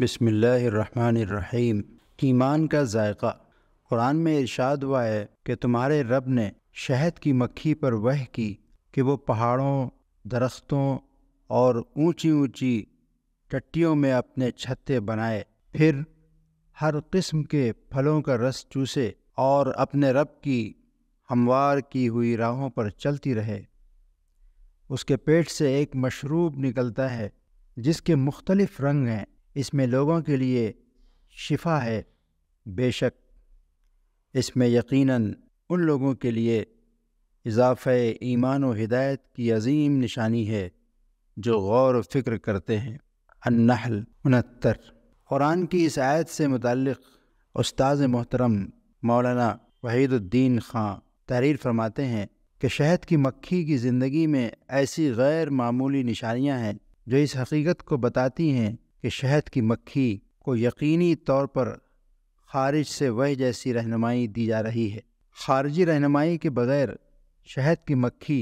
बसमीम ईमान का जायका कुरान में इरशाद हुआ है कि तुम्हारे रब ने शहद की मक्खी पर वह की कि वो पहाड़ों दरख्तों और ऊंची ऊंची टट्टियों में अपने छत्ते बनाए फिर हर किस्म के फलों का रस चूसे और अपने रब की हमवार की हुई राहों पर चलती रहे उसके पेट से एक मशरूब निकलता है जिसके मुख्तलिफ रंग हैं इसमें लोगों के लिए शिफा है बेशक इसमें यकीनन उन लोगों के लिए इजाफ़ ईमान व हिदायत की अजीम निशानी है जो गौर व फिक्र करते हैं अन्नहल उनहत्तर क़ुरान की इस आयत से मुतक़ उस्ताद मोहतरम मौलाना वहीदुद्दीन ख़ां तहरीर फरमाते हैं कि शहद की मक्खी की ज़िंदगी में ऐसी गैर मामूली निशानियाँ हैं जो इस हकीकत को बताती हैं कि शहद की मक्खी को यकीनी तौर पर खारिज से वह जैसी रहनुमाई दी जा रही है खारजी रहनुमाई के बगैर शहद की मक्खी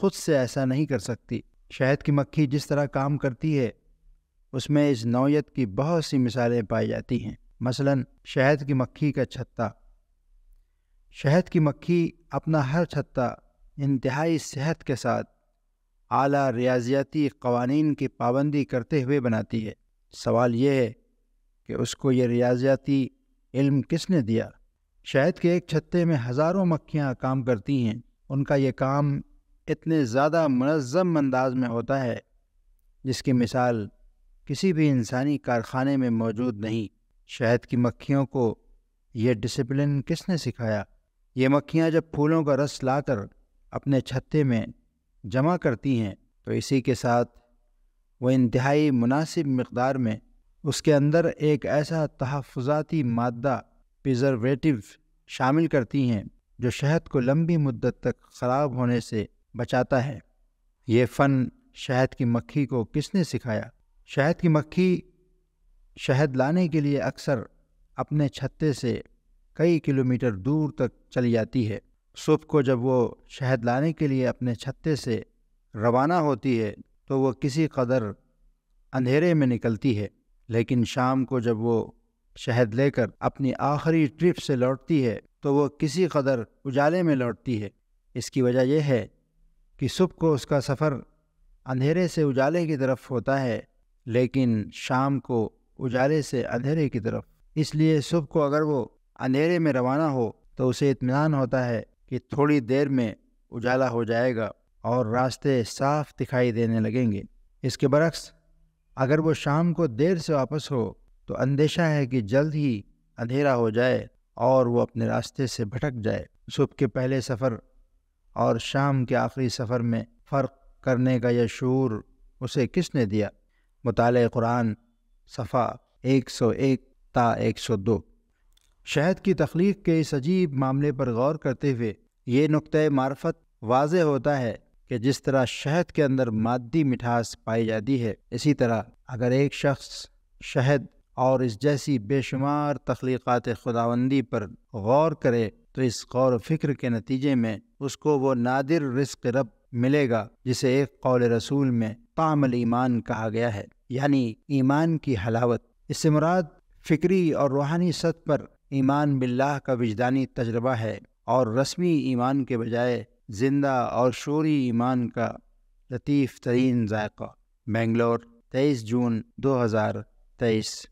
खुद से ऐसा नहीं कर सकती शहद की मक्खी जिस तरह काम करती है उसमें इस नौयत की बहुत सी मिसालें पाई जाती हैं मसलन शहद की मक्खी का छत्ता शहद की मक्खी अपना हर छत्ता इंतहाई सेहत के साथ आला रियाजियाती कवानीन की पाबंदी करते हुए बनाती है सवाल यह है कि उसको ये रियाजियाती इल्म किसने दिया शहद के एक छत्ते में हज़ारों मक्खियाँ काम करती हैं उनका यह काम इतने ज़्यादा मनज़म अंदाज में होता है जिसकी मिसाल किसी भी इंसानी कारखाने में मौजूद नहीं शहद की मक्खियों को यह डिसिप्लिन किसने सिखाया ये मक्खियाँ जब फूलों का रस लाकर अपने छत्ते में जमा करती हैं तो इसी के साथ वह इंतहाई मुनासिब मकदार में उसके अंदर एक ऐसा तहफ़ाती मादा प्रिजर्वेटिव शामिल करती हैं जो शहद को लंबी मुद्दत तक ख़राब होने से बचाता है ये फ़न शहद की मक्खी को किसने सिखाया शहद की मक्खी शहद लाने के लिए अक्सर अपने छत्ते से कई किलोमीटर दूर तक चली जाती है सुबह को जब वो शहद लाने के लिए अपने छत्ते से रवाना होती है तो वो किसी कदर अंधेरे में निकलती है लेकिन शाम को जब वो शहद लेकर अपनी आखिरी ट्रिप से लौटती है तो वो किसी कदर उजाले में लौटती है इसकी वजह यह है कि सुबह को उसका सफ़र अंधेरे से उजाले की तरफ होता है लेकिन शाम को उजाले से अंधेरे की तरफ इसलिए सुबह को अगर वो अंधेरे में रवाना हो तो उसे इतमान होता है कि थोड़ी देर में उजाला हो जाएगा और रास्ते साफ दिखाई देने लगेंगे इसके बरक्स अगर वो शाम को देर से वापस हो तो अंदेशा है कि जल्द ही अंधेरा हो जाए और वो अपने रास्ते से भटक जाए सुबह के पहले सफ़र और शाम के आखिरी सफ़र में फ़र्क करने का यह शूर उसे किसने दिया मुताल कुरान सफ़ा 101 ता 102 शहद की तख्लीक के इस अजीब मामले पर गौर करते हुए ये नुक़ मार्फत वाज होता है कि जिस तरह शहद के अंदर मादी मिठास पाई जाती है इसी तरह अगर एक शख्स शहद और इस जैसी बेशुमार तख्लीक़ात खुदावंदी पर गौर करे तो इस गौर फिक्र के नतीजे में उसको वो नादिर रिस्क रब मिलेगा जिसे एक कौल रसूल में तामल ईमान कहा गया है यानी ईमान की हलावत इससे मुराद फिक्री और रूहानी सत पर ईमान बिल्लाह का विजदानी तजर्बा है और रस्मी ईमान के बजाय जिंदा और शोरी ईमान का लतीफ़ तरीन जायका बेंगलोर तेईस जून दो हज़ार तेईस